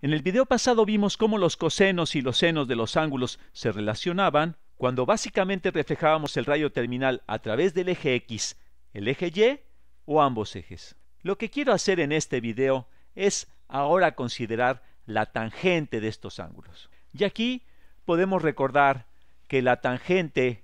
En el video pasado vimos cómo los cosenos y los senos de los ángulos se relacionaban cuando básicamente reflejábamos el rayo terminal a través del eje X, el eje Y o ambos ejes. Lo que quiero hacer en este video es ahora considerar la tangente de estos ángulos. Y aquí podemos recordar que la tangente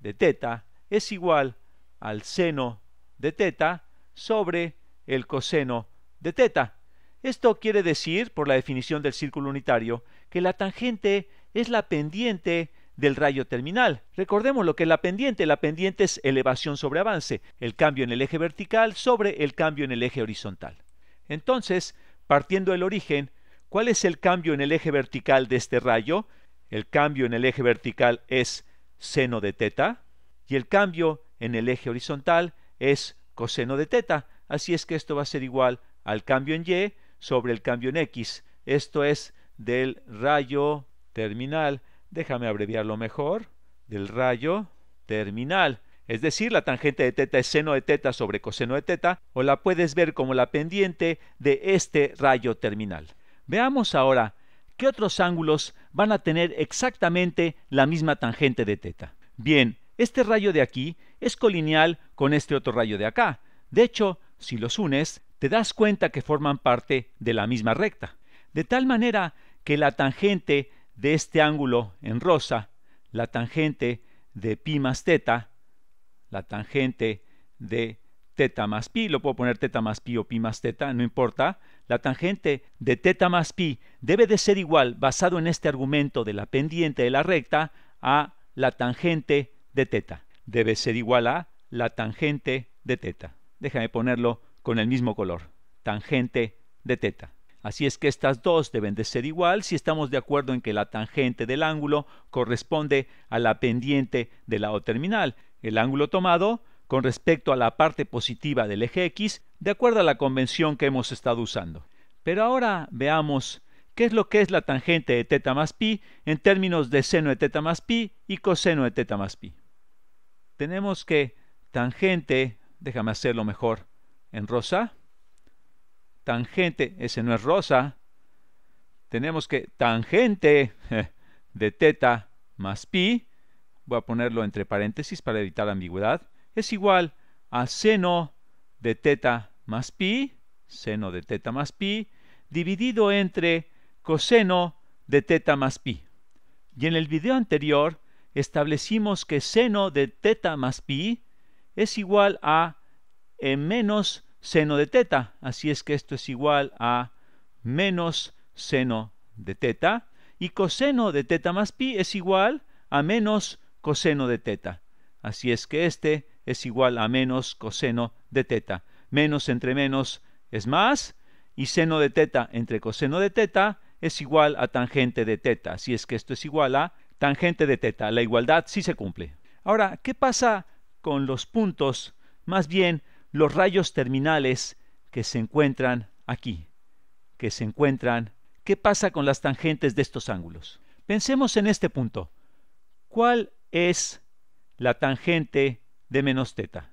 de teta es igual al seno de teta sobre el coseno de teta. Esto quiere decir, por la definición del círculo unitario, que la tangente es la pendiente del rayo terminal. Recordemos lo que es la pendiente. La pendiente es elevación sobre avance, el cambio en el eje vertical sobre el cambio en el eje horizontal. Entonces, partiendo del origen, ¿cuál es el cambio en el eje vertical de este rayo? El cambio en el eje vertical es seno de teta y el cambio en el eje horizontal es coseno de teta. Así es que esto va a ser igual al cambio en y sobre el cambio en X. Esto es del rayo terminal. Déjame abreviarlo mejor. Del rayo terminal. Es decir, la tangente de teta es seno de teta sobre coseno de teta, o la puedes ver como la pendiente de este rayo terminal. Veamos ahora qué otros ángulos van a tener exactamente la misma tangente de teta. Bien, este rayo de aquí es colineal con este otro rayo de acá. De hecho, si los unes, te das cuenta que forman parte de la misma recta. De tal manera que la tangente de este ángulo en rosa, la tangente de pi más teta, la tangente de teta más pi, lo puedo poner teta más pi o pi más teta, no importa, la tangente de teta más pi debe de ser igual, basado en este argumento de la pendiente de la recta, a la tangente de teta. Debe ser igual a la tangente de teta. Déjame ponerlo con el mismo color, tangente de teta. Así es que estas dos deben de ser igual si estamos de acuerdo en que la tangente del ángulo corresponde a la pendiente del lado terminal. El ángulo tomado con respecto a la parte positiva del eje X, de acuerdo a la convención que hemos estado usando. Pero ahora veamos qué es lo que es la tangente de teta más pi en términos de seno de teta más pi y coseno de teta más pi. Tenemos que tangente, déjame hacerlo mejor, en rosa. Tangente, ese no es rosa. Tenemos que tangente de teta más pi, voy a ponerlo entre paréntesis para evitar ambigüedad, es igual a seno de teta más pi, seno de teta más pi, dividido entre coseno de teta más pi. Y en el video anterior establecimos que seno de teta más pi es igual a menos seno de teta. Así es que esto es igual a menos seno de teta. Y coseno de teta más pi es igual a menos coseno de teta. Así es que este es igual a menos coseno de teta. Menos entre menos es más. Y seno de teta entre coseno de teta es igual a tangente de teta. Así es que esto es igual a tangente de teta. La igualdad sí se cumple. Ahora, ¿qué pasa con los puntos? Más bien, los rayos terminales que se encuentran aquí, que se encuentran, ¿qué pasa con las tangentes de estos ángulos? Pensemos en este punto. ¿Cuál es la tangente de menos teta?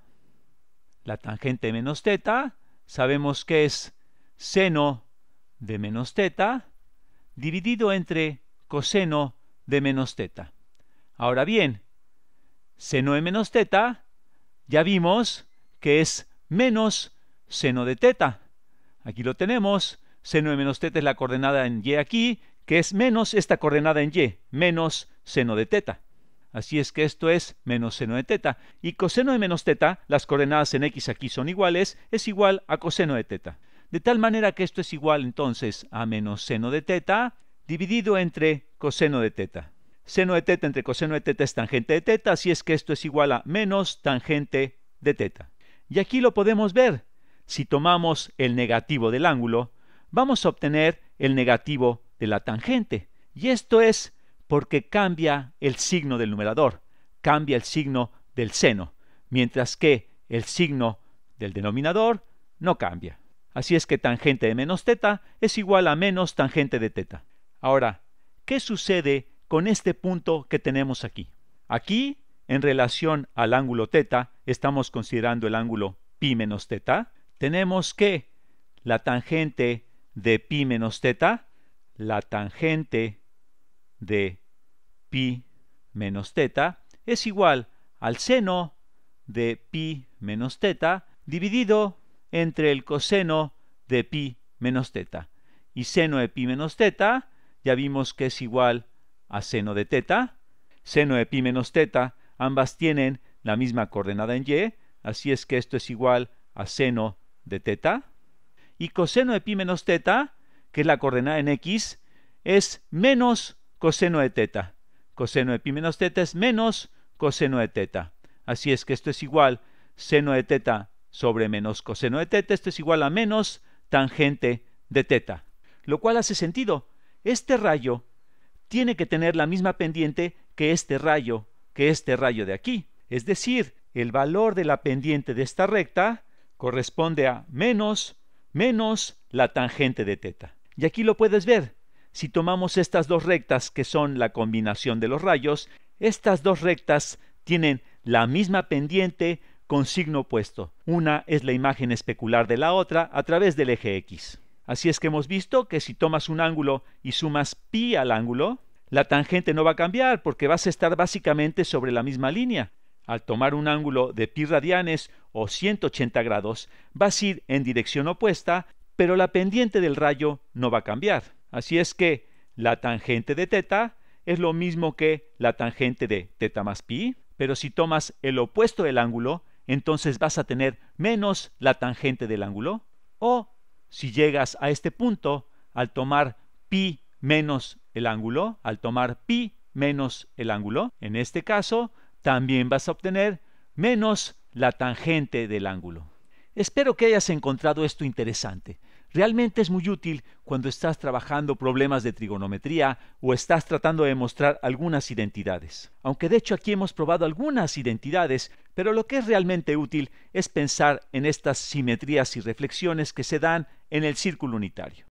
La tangente de menos teta sabemos que es seno de menos teta dividido entre coseno de menos teta. Ahora bien, seno de menos teta, ya vimos que es menos seno de teta. Aquí lo tenemos, seno de menos teta es la coordenada en y aquí, que es menos esta coordenada en y, menos seno de teta. Así es que esto es menos seno de teta. Y coseno de menos teta, las coordenadas en x aquí son iguales, es igual a coseno de teta. De tal manera que esto es igual entonces a menos seno de teta dividido entre coseno de teta. Seno de teta entre coseno de teta es tangente de teta, así es que esto es igual a menos tangente de teta. Y aquí lo podemos ver. Si tomamos el negativo del ángulo, vamos a obtener el negativo de la tangente. Y esto es porque cambia el signo del numerador, cambia el signo del seno, mientras que el signo del denominador no cambia. Así es que tangente de menos teta es igual a menos tangente de teta. Ahora, ¿qué sucede con este punto que tenemos aquí? Aquí en relación al ángulo teta, estamos considerando el ángulo pi menos teta, tenemos que la tangente de pi menos teta, la tangente de pi menos teta es igual al seno de pi menos teta dividido entre el coseno de pi menos teta. Y seno de pi menos teta ya vimos que es igual a seno de teta. Seno de pi menos teta Ambas tienen la misma coordenada en y, así es que esto es igual a seno de teta. Y coseno de pi menos teta, que es la coordenada en x, es menos coseno de teta. Coseno de pi menos teta es menos coseno de teta. Así es que esto es igual seno de teta sobre menos coseno de teta, esto es igual a menos tangente de teta. Lo cual hace sentido. Este rayo tiene que tener la misma pendiente que este rayo que este rayo de aquí. Es decir, el valor de la pendiente de esta recta corresponde a menos menos la tangente de teta. Y aquí lo puedes ver. Si tomamos estas dos rectas que son la combinación de los rayos, estas dos rectas tienen la misma pendiente con signo opuesto. Una es la imagen especular de la otra a través del eje X. Así es que hemos visto que si tomas un ángulo y sumas pi al ángulo, la tangente no va a cambiar porque vas a estar básicamente sobre la misma línea. Al tomar un ángulo de pi radianes o 180 grados, vas a ir en dirección opuesta, pero la pendiente del rayo no va a cambiar. Así es que la tangente de teta es lo mismo que la tangente de teta más pi, pero si tomas el opuesto del ángulo, entonces vas a tener menos la tangente del ángulo. O si llegas a este punto, al tomar pi menos el ángulo, al tomar pi menos el ángulo, en este caso también vas a obtener menos la tangente del ángulo. Espero que hayas encontrado esto interesante. Realmente es muy útil cuando estás trabajando problemas de trigonometría o estás tratando de mostrar algunas identidades. Aunque de hecho aquí hemos probado algunas identidades, pero lo que es realmente útil es pensar en estas simetrías y reflexiones que se dan en el círculo unitario.